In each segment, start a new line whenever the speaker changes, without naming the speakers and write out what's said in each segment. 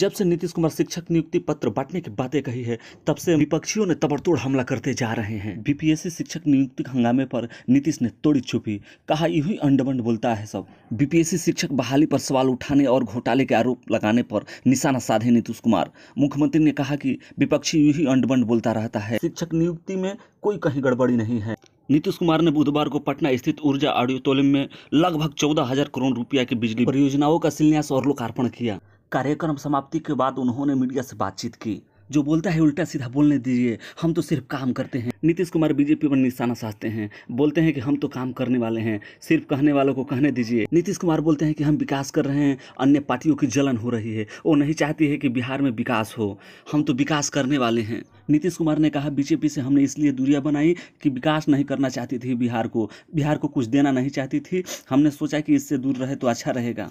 जब से नीतीश कुमार शिक्षक नियुक्ति पत्र बांटने की बातें कही है तब से विपक्षियों ने तबड़तोड़ हमला करते जा रहे हैं बीपीएससी शिक्षक नियुक्ति हंगामे पर नीतीश ने तोड़ी छुपी कहा यूं अंडमंड बोलता है सब बीपीएससी शिक्षक बहाली पर सवाल उठाने और घोटाले के आरोप लगाने पर निशाना साधे नीतीश कुमार मुख्यमंत्री ने कहा कि विपक्षी यू ही अंडबंड बोलता रहता है शिक्षक नियुक्ति में कोई कहीं गड़बड़ी नहीं है नीतीश कुमार ने बुधवार को पटना स्थित ऊर्जा ऑडियोटोलियम में लगभग चौदह हजार करोड़ रुपया की बिजली परियोजनाओं का शिलान्यास और लोकार्पण किया कार्यक्रम समाप्ति के बाद उन्होंने मीडिया से बातचीत की जो बोलता है उल्टा सीधा बोलने दीजिए हम तो सिर्फ काम करते हैं नीतीश कुमार बीजेपी पर निशाना साधते हैं बोलते हैं कि हम तो काम करने वाले हैं सिर्फ कहने वालों को कहने दीजिए नीतीश कुमार बोलते हैं कि हम विकास कर रहे हैं अन्य पार्टियों की जलन हो रही है वो नहीं चाहती है कि बिहार में विकास हो हम तो विकास करने वाले हैं नीतीश कुमार ने कहा बीजेपी से हमने इसलिए दूरिया बनाई कि विकास नहीं करना चाहती थी बिहार को बिहार को कुछ देना नहीं चाहती थी हमने सोचा कि इससे दूर रहे तो अच्छा रहेगा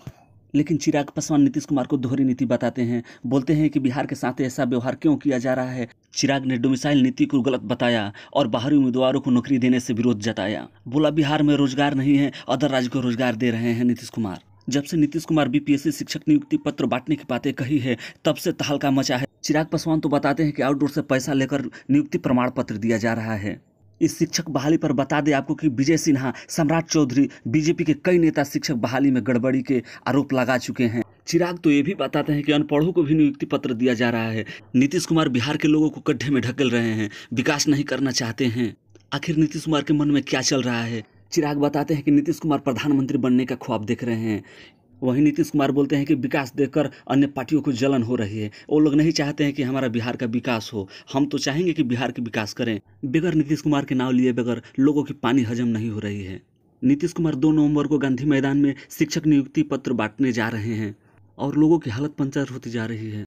लेकिन चिराग पासवान नीतीश कुमार को दोहरी नीति बताते हैं बोलते हैं कि बिहार के साथ ऐसा व्यवहार क्यों किया जा रहा है चिराग ने डोमिसाइल नीति को गलत बताया और बाहरी उम्मीदवारों को नौकरी देने से विरोध जताया बोला बिहार में रोजगार नहीं है अदर राज्य को रोजगार दे रहे हैं नीतीश कुमार जब से नीतीश कुमार बीपीएससी शिक्षक नियुक्ति पत्र बांटने की बातें कही है तब से तहलका मचा है चिराग पासवान तो बताते हैं कि आउटडोर से पैसा लेकर नियुक्ति प्रमाण पत्र दिया जा रहा है इस शिक्षक बहाली पर बता दें आपको कि विजय सिन्हा सम्राट चौधरी बीजेपी के कई नेता शिक्षक बहाली में गड़बड़ी के आरोप लगा चुके हैं चिराग तो ये भी बताते हैं कि अनपढ़ों को भी नियुक्ति पत्र दिया जा रहा है नीतीश कुमार बिहार के लोगों को गड्ढे में ढकेल रहे हैं विकास नहीं करना चाहते हैं आखिर नीतीश कुमार के मन में क्या चल रहा है चिराग बताते हैं कि नीतीश कुमार प्रधानमंत्री बनने का ख्वाब देख रहे हैं वहीं नीतीश कुमार बोलते हैं कि विकास देखकर अन्य पार्टियों को जलन हो रही है वो लोग नहीं चाहते हैं कि हमारा बिहार का विकास हो हम तो चाहेंगे कि बिहार के विकास करें बगैर नीतीश कुमार के नाव लिए बगैर लोगों की पानी हजम नहीं हो रही है नीतीश कुमार दो नवंबर को गांधी मैदान में शिक्षक नियुक्ति पत्र बांटने जा रहे हैं और लोगों की हालत पंचर होती जा रही है